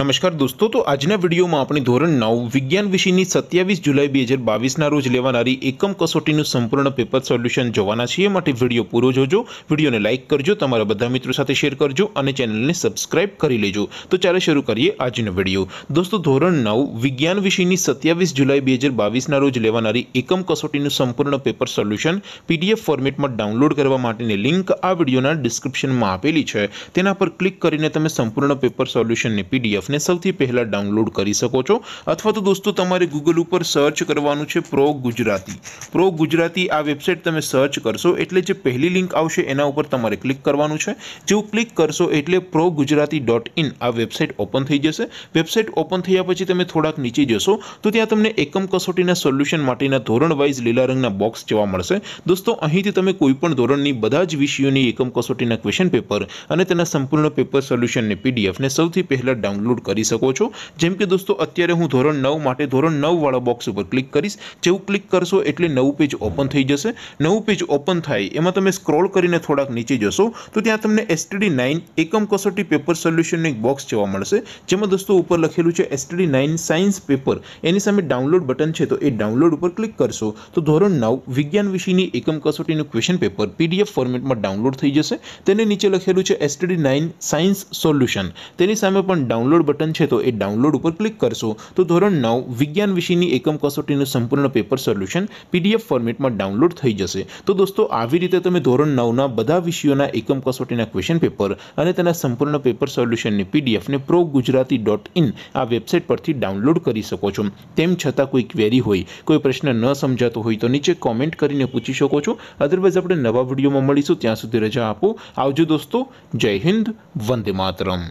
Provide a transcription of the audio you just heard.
नमस्कार दोस्तों तो आज ना वीडियो में अपनी ધોરણ 9 વિજ્ઞાન વિષયની 27 જુલાઈ 2022 ના રોજ લેવાણારી એકમ કસોટીનું સંપૂર્ણ પેપર સોલ્યુશન જોવાના છીએ માટે વિડિયો પૂરો જોજો વિડિયોને લાઈક કરજો તમારા બધા મિત્રો સાથે શેર કરજો અને ચેનલને સબ્સ્ક્રાઇબ કરી લેજો તો ચાલો શરૂ કરીએ આજનો વિડિયો दोस्तों ધોરણ 9 વિજ્ઞાન વિષયની 27 જુલાઈ 2022 ના રોજ લેવાણારી એકમ કસોટીનું સંપૂર્ણ પેપર સોલ્યુશન પીડીએફ ફોર્મેટમાં ડાઉનલોડ કરવા માટેની લિંક આ વિડિયોના ડિસ્ક્રિપ્શનમાં આપેલી છે તેના પર ક્લિક કરીને તમે સંપૂર્ણ પેપર સોલ્યુશનને પીડીએફ ને સૌથી પહેલા ડાઉનલોડ કરી શકો છો અથવા તો દોસ્તો તમારે Google ઉપર સર્ચ કરવાનું છે પ્રો ગુજરાતી પ્રો ગુજરાતી આ વેબસાઈટ તમે સર્ચ કરશો એટલે જે પહેલી લિંક આવશે એના ઉપર તમારે ક્લિક કરવાનું છે જેઉ ક્લિક કરશો એટલે progujarati.in આ વેબસાઈટ ઓપન થઈ જશે વેબસાઈટ ઓપન થઈયા પછી તમે થોડાક નીચે જશો તો ત્યાં તમને એકમ કસોટીના સોલ્યુશન માટેના ધોરણ વાઈઝ લીલા રંગના બોક્સ જોવા મળશે દોસ્તો અહીંથી તમે કોઈ પણ ધોરણની બધા જ વિષયોની એકમ કસોટીના ક્વેશ્ચન પેપર અને તેના સંપૂર્ણનો પેપર સોલ્યુશન ને PDF ને સૌથી પહેલા ડાઉનલોડ કરી શકો છો કરી શકો છો જેમ કે દોસ્તો અત્યારે હું ધોરણ 9 માટે ધોરણ 9 વાળો બોક્સ ઉપર ક્લિક કરીસ જેવું ક્લિક કરશો એટલે નવું પેજ ઓપન થઈ જશે નવું પેજ ઓપન થાય એમાં તમે સ્ક્રોલ કરીને થોડક નીચે જશો તો ત્યાં તમને STD 9 એકમ કસોટી પેપર સોલ્યુશન એક બોક્સ જોવા મળશે જેમ કે દોસ્તો ઉપર લખેલું છે STD 9 સાયન્સ પેપર એની સામે ડાઉનલોડ બટન છે તો એ ડાઉનલોડ ઉપર ક્લિક કરશો તો ધોરણ 9 વિજ્ઞાન વિષયની એકમ કસોટીનું ક્વેશ્ચન પેપર PDF ફોર્મેટમાં ડાઉનલોડ થઈ જશે તેની નીચે લખેલું છે STD 9 સાયન્સ સોલ્યુશન તેની સામે પણ ડાઉનલોડ ડાઉનલોડ બટન છે તો એ ડાઉનલોડ ઉપર ક્લિક કરશો તો ધોરણ નવ વિજ્ઞાન વિષયની એકમ કસોટીનું સંપૂર્ણ પેપર સોલ્યુશન પીડીએફ ફોર્મેટમાં ડાઉનલોડ થઈ જશે તો દોસ્તો આવી રીતે તમે ધોરણ નવના બધા વિષયોના એકમ કસોટીના ક્વેશ્ચન પેપર અને તેના સંપૂર્ણ પેપર સોલ્યુશનની પીડીએફને પ્રો ગુજરાતી ડોટ ઇન આ વેબસાઇટ પરથી ડાઉનલોડ કરી શકો છો તેમ છતાં કોઈ ક્વેરી હોય કોઈ પ્રશ્ન ન સમજાતો હોય તો નીચે કોમેન્ટ કરીને પૂછી શકો છો અધરવાઇઝ આપણે નવા વિડીયોમાં મળીશું ત્યાં સુધી રજા આપો આવજો દોસ્તો જય હિન્દ વંદે માતરમ